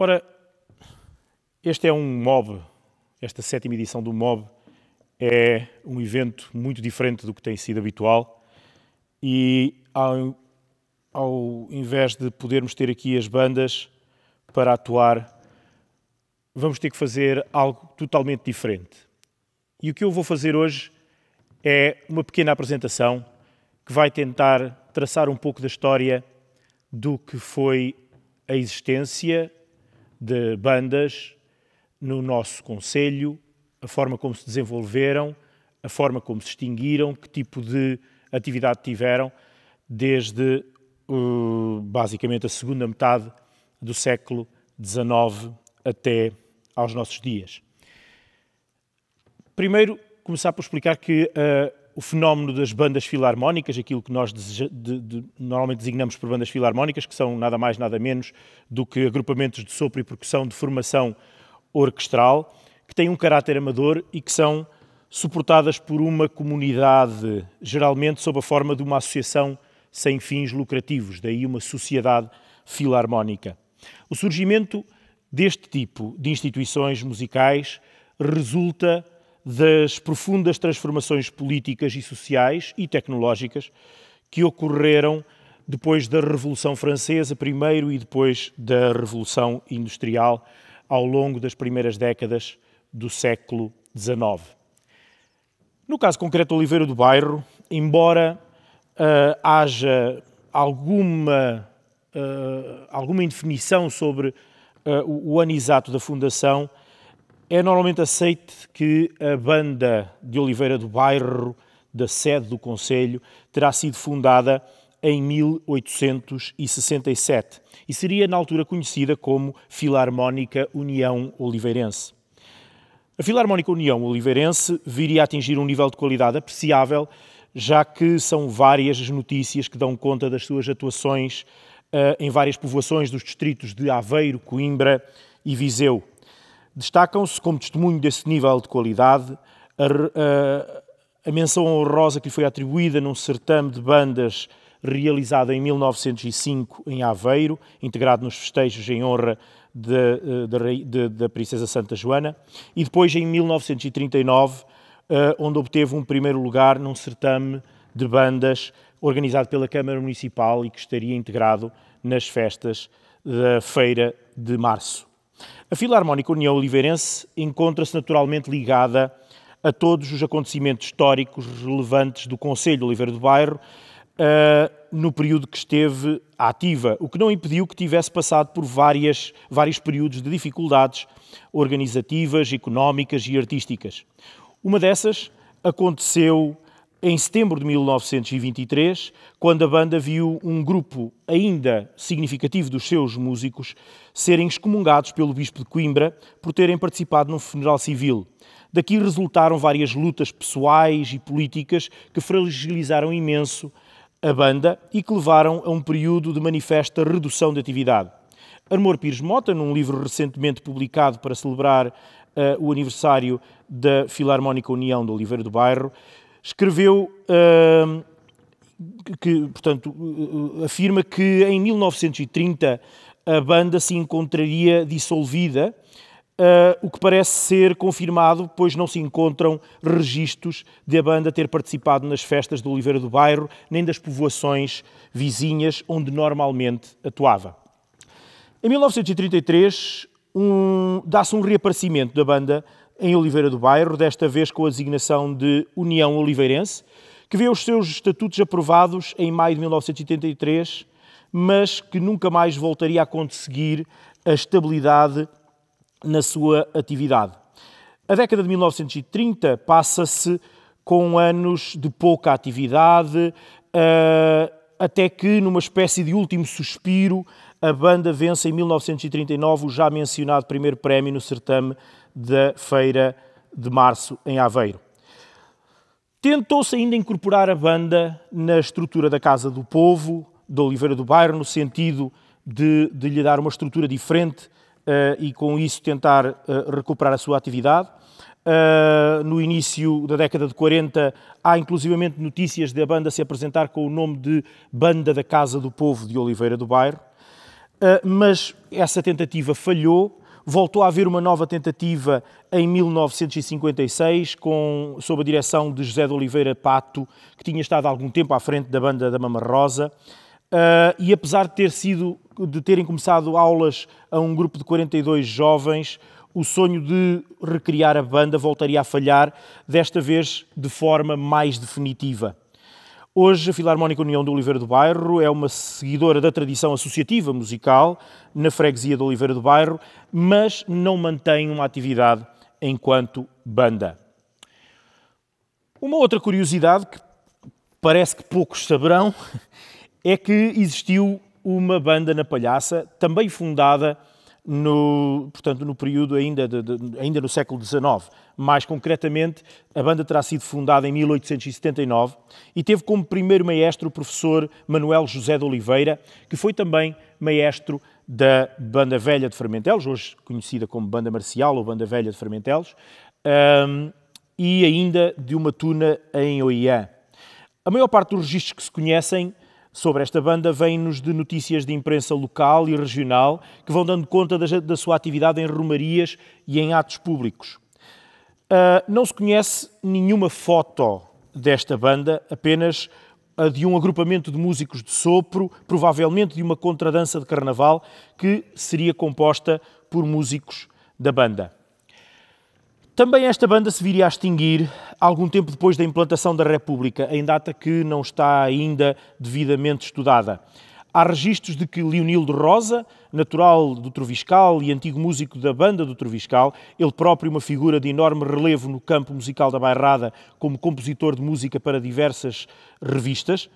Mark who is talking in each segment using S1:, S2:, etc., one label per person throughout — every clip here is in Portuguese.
S1: Ora, este é um MOB, esta sétima edição do MOB é um evento muito diferente do que tem sido habitual e ao, ao invés de podermos ter aqui as bandas para atuar, vamos ter que fazer algo totalmente diferente. E o que eu vou fazer hoje é uma pequena apresentação que vai tentar traçar um pouco da história do que foi a existência de bandas no nosso Conselho, a forma como se desenvolveram, a forma como se extinguiram, que tipo de atividade tiveram desde uh, basicamente a segunda metade do século XIX até aos nossos dias. Primeiro, começar por explicar que a uh, o fenómeno das bandas filarmónicas, aquilo que nós deseja, de, de, normalmente designamos por bandas filarmónicas, que são nada mais, nada menos do que agrupamentos de sopro e percussão de formação orquestral, que têm um caráter amador e que são suportadas por uma comunidade, geralmente sob a forma de uma associação sem fins lucrativos, daí uma sociedade filarmónica. O surgimento deste tipo de instituições musicais resulta das profundas transformações políticas e sociais e tecnológicas que ocorreram depois da Revolução Francesa, primeiro, e depois da Revolução Industrial, ao longo das primeiras décadas do século XIX. No caso concreto Oliveira do Bairro, embora uh, haja alguma, uh, alguma indefinição sobre uh, o, o ano exato da fundação, é normalmente aceite que a banda de Oliveira do Bairro, da sede do Conselho, terá sido fundada em 1867 e seria na altura conhecida como Filarmónica União Oliveirense. A Filarmónica União Oliveirense viria a atingir um nível de qualidade apreciável, já que são várias as notícias que dão conta das suas atuações uh, em várias povoações dos distritos de Aveiro, Coimbra e Viseu. Destacam-se, como testemunho desse nível de qualidade, a, a, a, menção honrosa que lhe foi atribuída num certame de bandas realizado em 1905 em Aveiro, integrado nos festejos em honra eh, da Princesa Santa Joana, e depois em 1939, eh, onde obteve um primeiro lugar num certame de bandas organizado pela Câmara Municipal e que estaria integrado nas festas da Feira de Março. A Filarmónica União Oliveirense encontra-se naturalmente ligada a todos os acontecimentos históricos relevantes do Conselho Oliveira do Bairro uh, no período que esteve ativa, o que não impediu que tivesse passado por várias, vários períodos de dificuldades organizativas, económicas e artísticas. Uma dessas aconteceu em setembro de 1923, quando a banda viu um grupo ainda significativo dos seus músicos serem excomungados pelo bispo de Coimbra por terem participado num funeral civil. Daqui resultaram várias lutas pessoais e políticas que fragilizaram imenso a banda e que levaram a um período de manifesta redução de atividade. Armor Pires Mota, num livro recentemente publicado para celebrar uh, o aniversário da Filarmónica União de Oliveira do Bairro, escreveu uh, que, portanto, uh, afirma que em 1930 a banda se encontraria dissolvida, uh, o que parece ser confirmado, pois não se encontram registros de a banda ter participado nas festas de Oliveira do Bairro, nem das povoações vizinhas onde normalmente atuava. Em 1933, um, dá-se um reaparecimento da banda em Oliveira do Bairro, desta vez com a designação de União Oliveirense, que vê os seus estatutos aprovados em maio de 1983, mas que nunca mais voltaria a conseguir a estabilidade na sua atividade. A década de 1930 passa-se com anos de pouca atividade, eh, até que, numa espécie de último suspiro, a banda vence em 1939 o já mencionado primeiro prémio no certame da Feira de Março em Aveiro. Tentou-se ainda incorporar a banda na estrutura da Casa do Povo, de Oliveira do Bairro, no sentido de, de lhe dar uma estrutura diferente uh, e com isso tentar uh, recuperar a sua atividade. Uh, no início da década de 40, há inclusivamente notícias da banda se apresentar com o nome de Banda da Casa do Povo de Oliveira do Bairro, mas essa tentativa falhou Voltou a haver uma nova tentativa em 1956, com, sob a direção de José de Oliveira Pato, que tinha estado algum tempo à frente da banda da Mama Rosa. Uh, e apesar de ter sido de terem começado aulas a um grupo de 42 jovens, o sonho de recriar a banda voltaria a falhar, desta vez de forma mais definitiva. Hoje, a Filarmónica União do Oliveira do Bairro é uma seguidora da tradição associativa musical na freguesia do Oliveira do Bairro, mas não mantém uma atividade enquanto banda. Uma outra curiosidade que parece que poucos saberão é que existiu uma banda na Palhaça, também fundada no, portanto, no período ainda, de, de, ainda no século XIX. Mais concretamente, a banda terá sido fundada em 1879 e teve como primeiro maestro o professor Manuel José de Oliveira, que foi também maestro da Banda Velha de Fermentelos, hoje conhecida como Banda Marcial ou Banda Velha de Fermentelos, um, e ainda de uma tuna em Oiã. A maior parte dos registros que se conhecem Sobre esta banda, vêm-nos de notícias de imprensa local e regional que vão dando conta da, da sua atividade em romarias e em atos públicos. Uh, não se conhece nenhuma foto desta banda, apenas a de um agrupamento de músicos de sopro, provavelmente de uma contradança de carnaval, que seria composta por músicos da banda. Também esta banda se viria a extinguir algum tempo depois da implantação da República, em data que não está ainda devidamente estudada. Há registros de que Leonildo Rosa, natural do Troviscal e antigo músico da banda do Troviscal, ele próprio uma figura de enorme relevo no campo musical da Bairrada, como compositor de música para diversas revistas,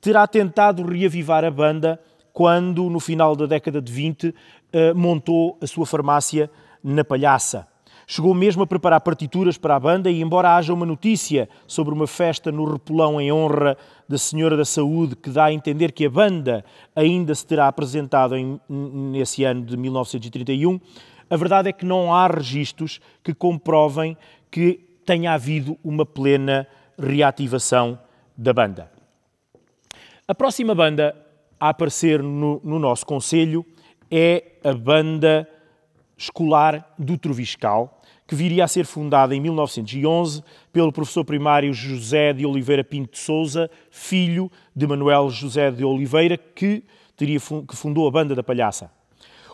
S1: terá tentado reavivar a banda quando, no final da década de 20, eh, montou a sua farmácia na Palhaça. Chegou mesmo a preparar partituras para a banda e, embora haja uma notícia sobre uma festa no Repolão em honra da Senhora da Saúde que dá a entender que a banda ainda se terá apresentado em, nesse ano de 1931, a verdade é que não há registros que comprovem que tenha havido uma plena reativação da banda. A próxima banda a aparecer no, no nosso conselho é a banda escolar do Troviscal, que viria a ser fundada em 1911 pelo professor primário José de Oliveira Pinto de Souza, filho de Manuel José de Oliveira, que, teria, que fundou a Banda da Palhaça.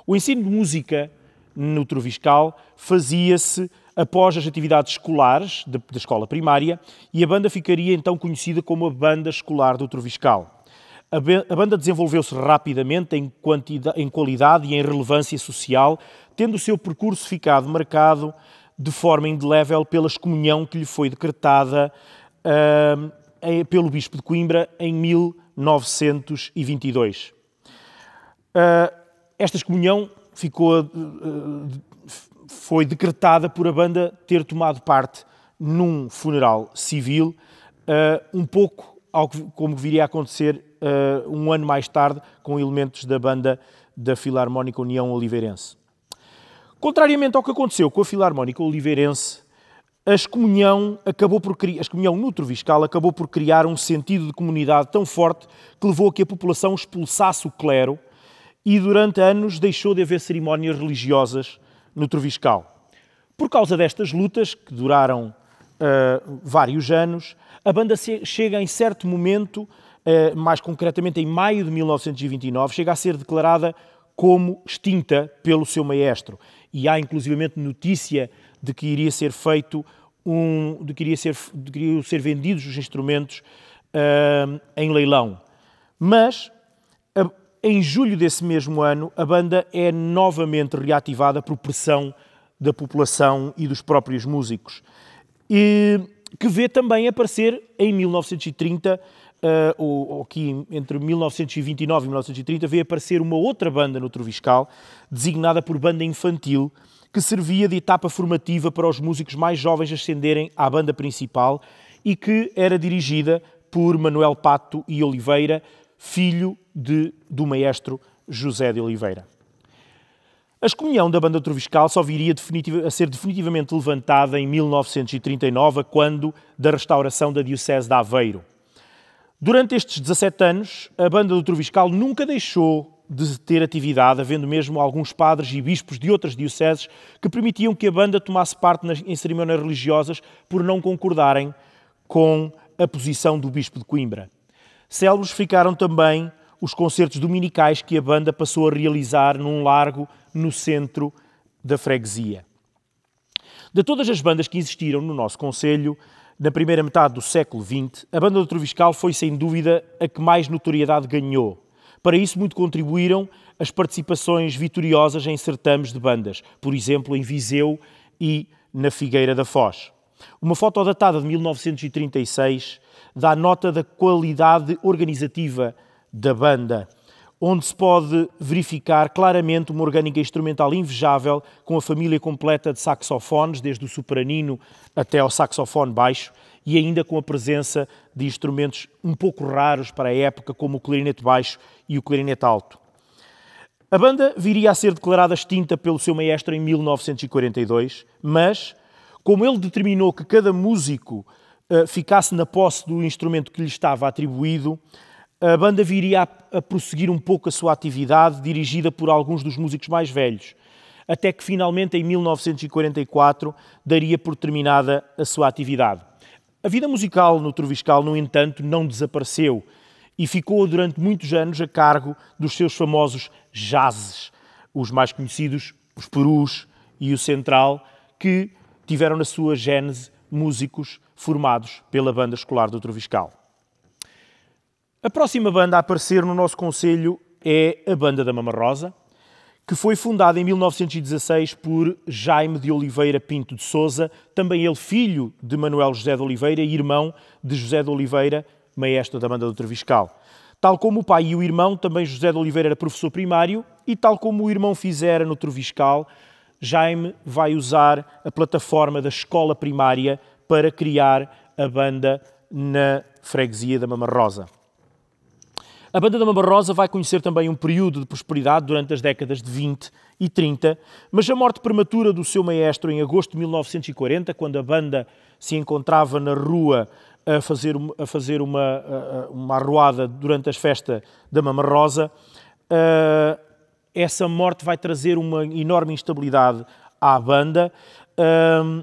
S1: O ensino de música no Troviscal fazia-se após as atividades escolares da, escola primária e a banda ficaria então conhecida como a Banda Escolar do Troviscal. A, banda desenvolveu-se rapidamente em, em qualidade e em relevância social, tendo o seu percurso ficado marcado de forma indelével pela excomunhão que lhe foi decretada uh, pelo Bispo de Coimbra em 1922. Uh, ah, esta excomunhão ficou, uh, foi decretada por a banda ter tomado parte num funeral civil, ah, um pouco ao que, como viria a acontecer um ano mais tarde com elementos da banda da Filarmónica União Oliveirense. Contrariamente ao que aconteceu com a Filarmónica Oliveirense, a excomunhão, acabou por, a excomunhão no Troviscal acabou por criar um sentido de comunidade tão forte que levou a que a população expulsasse o clero e durante anos deixou de haver cerimónias religiosas no Troviscal. Por causa destas lutas, que duraram uh, vários anos, a banda chega em certo momento, uh, mais concretamente em maio de 1929, chega a ser declarada como extinta pelo seu maestro e há inclusivamente notícia de que iria ser feito um, de que iria ser, de que iriam ser vendidos os instrumentos uh, em leilão. Mas a, em julho desse mesmo ano, a banda é novamente reativada por pressão da população e dos próprios músicos, e, que vê também aparecer em 1930 uh, eh, ou, aqui entre 1929 e 1930, veio aparecer uma outra banda no Troviscal, designada por banda infantil, que servia de etapa formativa para os músicos mais jovens ascenderem à banda principal e que era dirigida por Manuel Pato e Oliveira, filho de, do maestro José de Oliveira. A excomunhão da banda troviscal só viria a ser definitivamente levantada em 1939, quando da restauração da Diocese de Aveiro. Durante estes 17 anos, a banda do Troviscal nunca deixou de ter atividade, havendo mesmo alguns padres e bispos de outras dioceses que permitiam que a banda tomasse parte nas, em cerimónias religiosas por não concordarem com a posição do bispo de Coimbra. Célebres ficaram também os concertos dominicais que a banda passou a realizar num largo no centro da freguesia. De todas as bandas que existiram no nosso concelho, na primeira metade do século XX, a banda do Troviscal foi sem dúvida a que mais notoriedade ganhou. Para isso, muito contribuíram as participações vitoriosas em certames de bandas, por exemplo, em Viseu e na Figueira da Foz. Uma foto datada de 1936 dá nota da qualidade organizativa da banda onde se pode verificar claramente uma orgânica instrumental invejável, com a família completa de saxofones, desde o sopranino até ao saxofone baixo, e ainda com a presença de instrumentos um pouco raros para a época, como o clarinete baixo e o clarinete alto. A banda viria a ser declarada extinta pelo seu maestro em 1942, mas, como ele determinou que cada músico uh, ficasse na posse do instrumento que lhe estava atribuído, a banda viria a, a prosseguir um pouco a sua atividade, dirigida por alguns dos músicos mais velhos, até que finalmente, em 1944, daria por terminada a sua atividade. A vida musical no Troviscal, no entanto, não desapareceu e ficou durante muitos anos a cargo dos seus famosos jazzes, os mais conhecidos, os Perus e o Central, que tiveram na sua gênese músicos formados pela banda escolar do Troviscal. A próxima banda a aparecer no nosso conselho é a Banda da Mama Rosa, que foi fundada em 1916 por Jaime de Oliveira Pinto de Souza, também ele filho de Manuel José de Oliveira e irmão de José de Oliveira, maestro da Banda do Traviscal. Tal como o pai e o irmão, também José de Oliveira era professor primário e tal como o irmão fizera no Traviscal, Jaime vai usar a plataforma da escola primária para criar a banda na freguesia da Mama Rosa. A Banda da Mambarrosa vai conhecer também um período de prosperidade durante as décadas de 20 e 30, mas a morte prematura do seu maestro em agosto de 1940, quando a banda se encontrava na rua a fazer, a fazer uma, uma arruada durante as festas da Mambarrosa, eh, essa morte vai trazer uma enorme instabilidade à banda, ehm,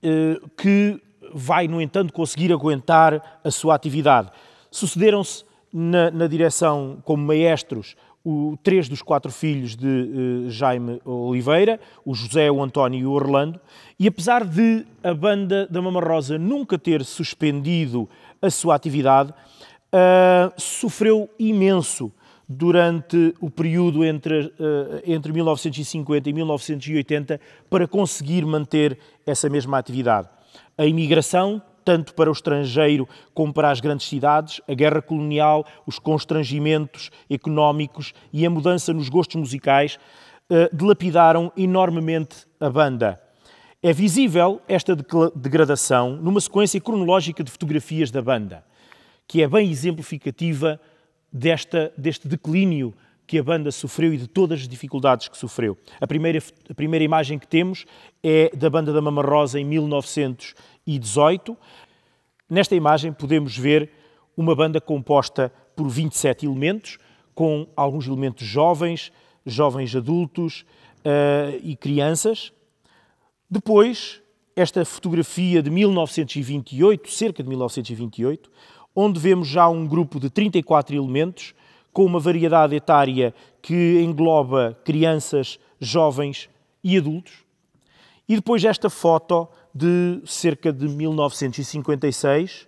S1: eh, que vai, no entanto, conseguir aguentar a sua atividade. Sucederam-se na, na direção como maestros o, três dos quatro filhos de uh, Jaime Oliveira, o José, o António e o Orlando, e apesar de a banda da Mama Rosa nunca ter suspendido a sua atividade, uh, sofreu imenso durante o período entre, uh, entre 1950 e 1980 para conseguir manter essa mesma atividade. A imigração tanto para o estrangeiro como para as grandes cidades, a guerra colonial, os constrangimentos económicos e a mudança nos gostos musicais uh, dilapidaram enormemente a banda. É visível esta degradação numa sequência cronológica de fotografias da banda, que é bem exemplificativa desta, deste declínio que a banda sofreu e de todas as dificuldades que sofreu. A primeira, a primeira imagem que temos é da banda da Mama Rosa em 1900 e 18. Nesta imagem podemos ver uma banda composta por 27 elementos, com alguns elementos jovens, jovens adultos uh, e crianças. Depois, esta fotografia de 1928, cerca de 1928, onde vemos já um grupo de 34 elementos, com uma variedade etária que engloba crianças, jovens e adultos. E depois esta foto de cerca de 1956,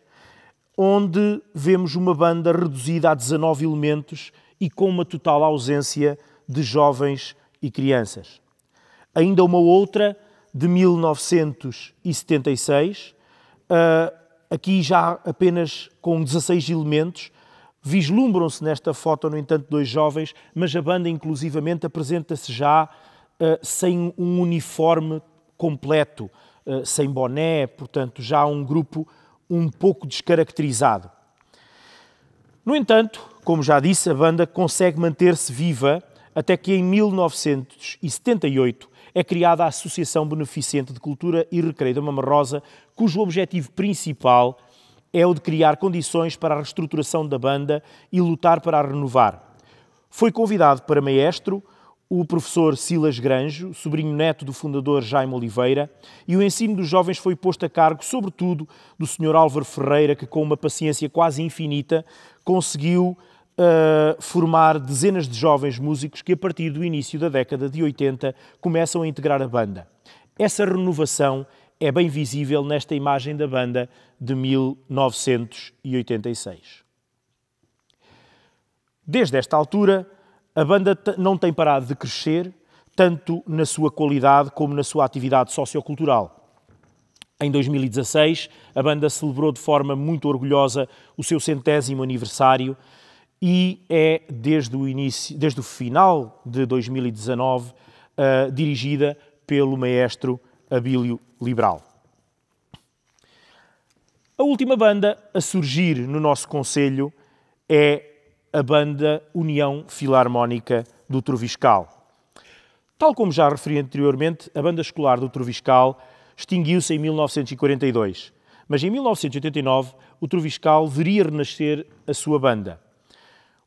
S1: onde vemos uma banda reduzida a 19 elementos e com uma total ausência de jovens e crianças. Ainda uma outra, de 1976, ah, aqui já apenas com 16 elementos, Vislumbram-se nesta foto, no entanto, dois jovens, mas a banda, inclusivamente, apresenta-se já uh, sem um uniforme completo, eh, sem boné, portanto, já um grupo um pouco descaracterizado. No entanto, como já disse, a banda consegue manter-se viva até que em 1978 é criada a Associação Beneficente de Cultura e Recreio da Mama Rosa, cujo objetivo principal é o de criar condições para a reestruturação da banda e lutar para a renovar. Foi convidado para maestro o professor Silas Granjo, sobrinho neto do fundador Jaime Oliveira, e o ensino dos jovens foi posto a cargo, sobretudo, do Sr. Álvaro Ferreira, que, com uma paciência quase infinita, conseguiu uh, formar dezenas de jovens músicos que, a partir do início da década de 80, começam a integrar a banda. Essa renovação é bem visível nesta imagem da banda de 1986. Desde esta altura, a banda não tem parado de crescer, tanto na sua qualidade como na sua atividade sociocultural. Em 2016, a banda celebrou de forma muito orgulhosa o seu centésimo aniversário e é, desde o, início, desde o final de 2019, uh, ah, dirigida pelo maestro Abílio Liberal. A última banda a surgir no nosso Conselho é a banda União Filarmónica do Troviscal. Tal como já referi anteriormente, a banda escolar do Troviscal extinguiu-se em 1942, mas em 1989 o Troviscal veria renascer a sua banda.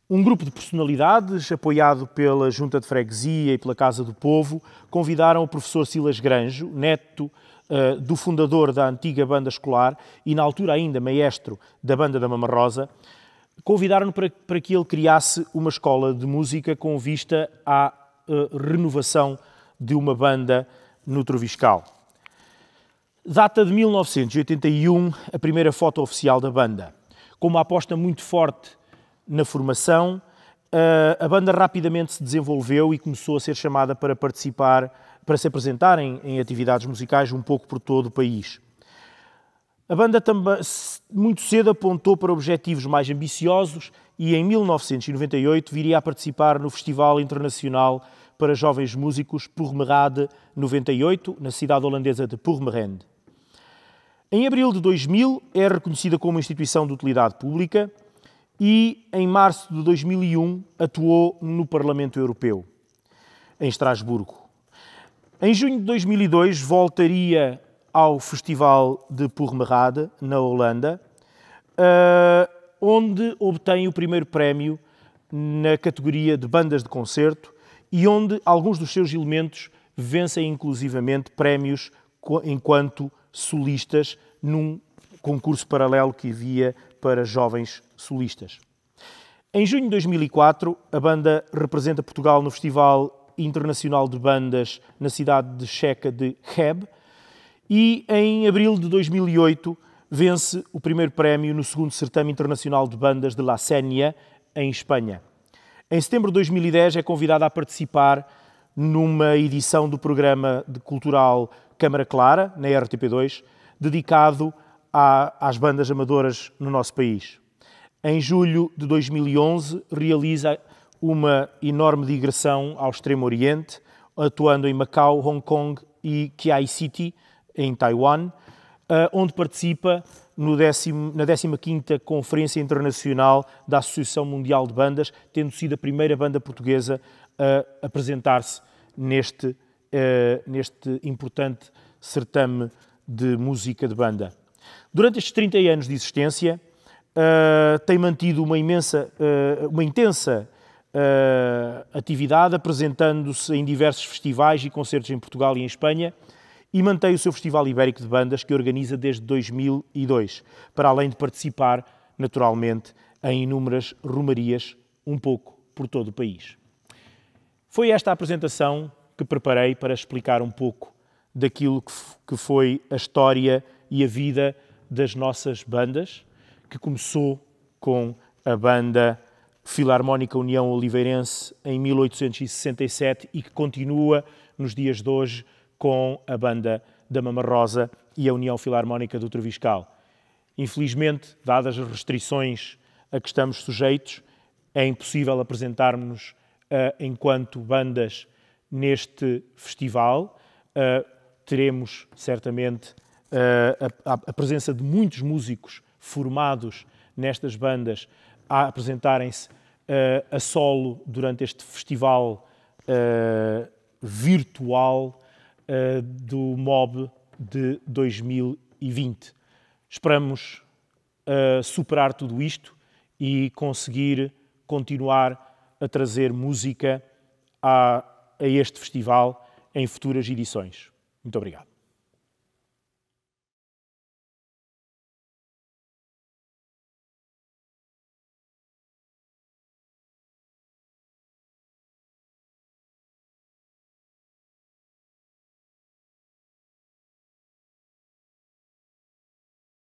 S1: Um grupo de personalidades, apoiado pela Junta de Freguesia e pela Casa do Povo, convidaram o professor Silas Granjo, neto uh, do fundador da antiga banda escolar e, na altura ainda, maestro da banda da Mama Rosa, convidaram-no para, para que ele criasse uma escola de música com vista à uh, renovação de uma banda no Troviscal. Data de 1981, a primeira foto oficial da banda. Com uma aposta muito forte na formação, uh, a banda rapidamente se desenvolveu e começou a ser chamada para participar, para se apresentarem em atividades musicais um pouco por todo o país. A banda também, muito cedo apontou para objetivos mais ambiciosos e em 1998 viria a participar no Festival Internacional para Jovens Músicos Purmerade 98, na cidade holandesa de Purmerend. Em abril de 2000 é reconhecida como instituição de utilidade pública e em março de 2001 atuou no Parlamento Europeu, em Estrasburgo. Em junho de 2002 voltaria ao Festival de Purmerade, na Holanda, uh, onde obtém o primeiro prémio na categoria de bandas de concerto e onde alguns dos seus elementos vencem inclusivamente prémios enquanto solistas num concurso paralelo que havia para jovens solistas. Em junho de 2004, a banda representa Portugal no Festival Internacional de Bandas na cidade de Checa de Hebe e em abril de 2008 vence o primeiro prémio no segundo certame internacional de bandas de La Sénia, em Espanha. Em setembro de 2010 é convidada a participar numa edição do programa de cultural Câmara Clara, na RTP2, dedicado às bandas amadoras no nosso país. Em julho de 2011 realiza uma enorme digressão ao Extremo Oriente, atuando em Macau, Hong Kong e Kiai City, em Taiwan, eh, onde participa décimo, na 15ª Conferência Internacional da Associação Mundial de Bandas, tendo sido a primeira banda portuguesa a apresentar-se neste, eh, neste importante certame de música de banda. Durante estes 30 anos de existência, eh, tem mantido uma imensa, uma intensa atividade, apresentando-se em diversos festivais e concertos em Portugal e em Espanha, e mantém o seu Festival Ibérico de Bandas, que organiza desde 2002, para além de participar, naturalmente, em inúmeras romarias, um pouco por todo o país. Foi esta apresentação que preparei para explicar um pouco daquilo que foi a história e a vida das nossas bandas, que começou com a banda Filarmónica União Oliveirense em 1867 e que continua nos dias de hoje com a banda da Mama Rosa e a União Filarmónica do Treviscal. Infelizmente, dadas as restrições a que estamos sujeitos, é impossível apresentarmos-nos uh, enquanto bandas neste festival. Uh, teremos certamente uh, a, a, presença de muitos músicos formados nestas bandas a apresentarem-se a solo durante este festival virtual uh, do MOB de 2020. Esperamos uh, superar tudo isto e conseguir continuar a trazer música a, a este festival em futuras edições. Muito obrigado.